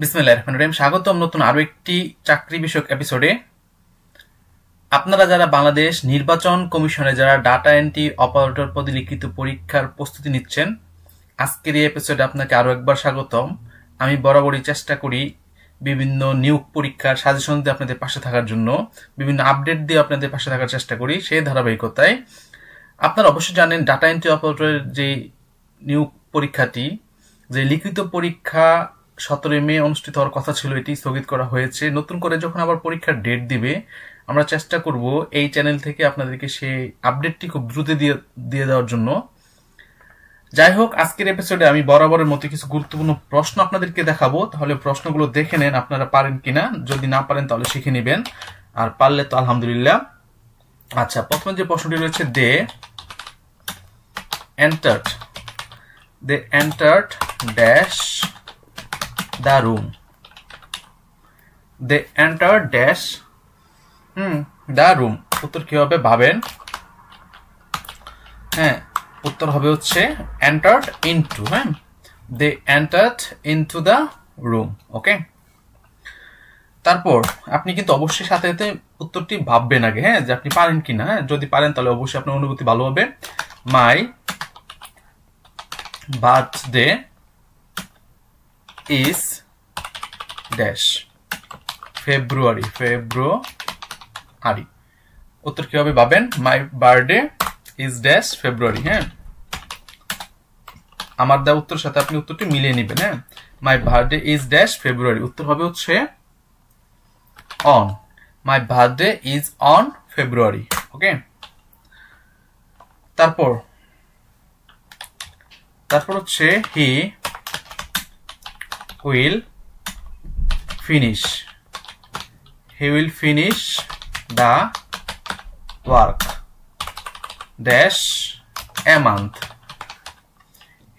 বিসমিল্লা রহমান স্বাগতম নতুন আরও একটি চাকরি বিষয়ক এপিসোডে আপনারা যারা বাংলাদেশ নির্বাচন কমিশনে যারা ডাটা এন্ট্রি অপারেটর পদে লিখিত পরীক্ষার প্রস্তুতি নিচ্ছেন আজকের এই এপিসোডে আপনাকে আরও একবার স্বাগতম আমি বরাবরই চেষ্টা করি বিভিন্ন নিয়োগ পরীক্ষার সাজেশন দিয়ে আপনাদের পাশে থাকার জন্য বিভিন্ন আপডেট দিয়ে আপনাদের পাশে থাকার চেষ্টা করি সেই ধারাবাহিকতায় আপনারা অবশ্যই জানেন ডাটা এন্ট্রি অপারেটরের যে নিয়োগ পরীক্ষাটি যে লিখিত পরীক্ষা সতেরোই মে অনুষ্ঠিত হওয়ার কথা ছিল এটি স্থগিত করা হয়েছে নতুন করে যখন আবার পরীক্ষার ডেট দিবে আমরা চেষ্টা করব এই চ্যানেল থেকে আপনাদেরকে সেই আপডেটটি খুব দ্রুত দিয়ে দিয়ে দেওয়ার জন্য যাই হোক আজকের এপিসোডে আমি বরাবরের মতো কিছু গুরুত্বপূর্ণ প্রশ্ন আপনাদেরকে দেখাবো তাহলে প্রশ্নগুলো দেখে নেন আপনারা পারেন কিনা যদি না পারেন তাহলে শিখে নেবেন আর পারলে তো আলহামদুলিল্লাহ আচ্ছা প্রথমে যে প্রশ্নটি রয়েছে they entered they entered dash the room. They enter dash hmm, the room. উত্তর কি হবে ভাবেন হ্যাঁ উত্তর হবে হচ্ছে এন্টার্ড ইনটু হ্যাঁ they entered into the room okay তারপর আপনি কিন্তু অবশ্যই সাথে সাথে উত্তরটি ভাববেন আগে হ্যাঁ যে আপনি পারেন কি না হ্যাঁ যদি পারেন তাহলে অবশ্যই আপনার অনুভূতি ভালো হবে my birthday is dash February February উত্তর কীভাবে পাবেন my birthday is dash February হ্যাঁ আমার দেওয়া উত্তরের সাথে আপনি উত্তরটি মিলিয়ে নেবেন হ্যাঁ my birthday is dash February উত্তর হবে হচ্ছে on my birthday is on February okay তারপর তারপর হচ্ছে হি will finish he will finish the work dash a month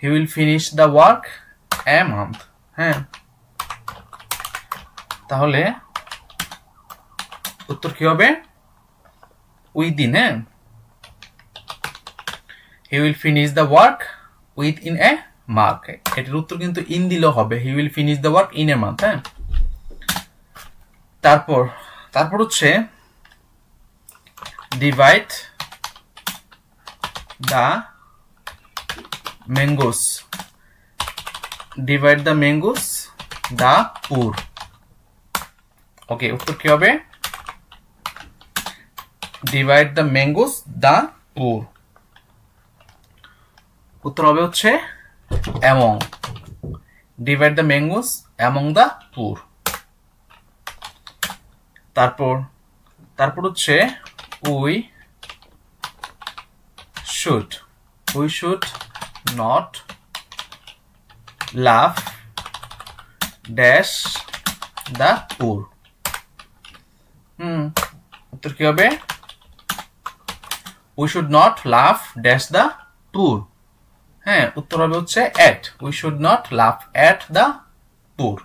he will finish the work a month হ্যাঁ তাহলে উত্তর কি হবে উইদিন হ্যাঁ he will finish the work within a mark এটার উত্তর কিন্তু ইন দিলেও হবে he will finish the work in a month হ্যাঁ তারপর তারপর হচ্ছে divide the mangoes divide the mangoes the poor okay উত্তর কি হবে ডিভাইড দ্য ম্যাঙ্গোস দ্য পুর উত্তর হবে হচ্ছে among. Divide the mangoes among the poor. তারপর তারপর হচ্ছে we should we should not love dash the poor hmm উত্তর কি হবে we should not love dash the poor হ্যাঁ উত্তর হবে হচ্ছে at we should not love at the পুর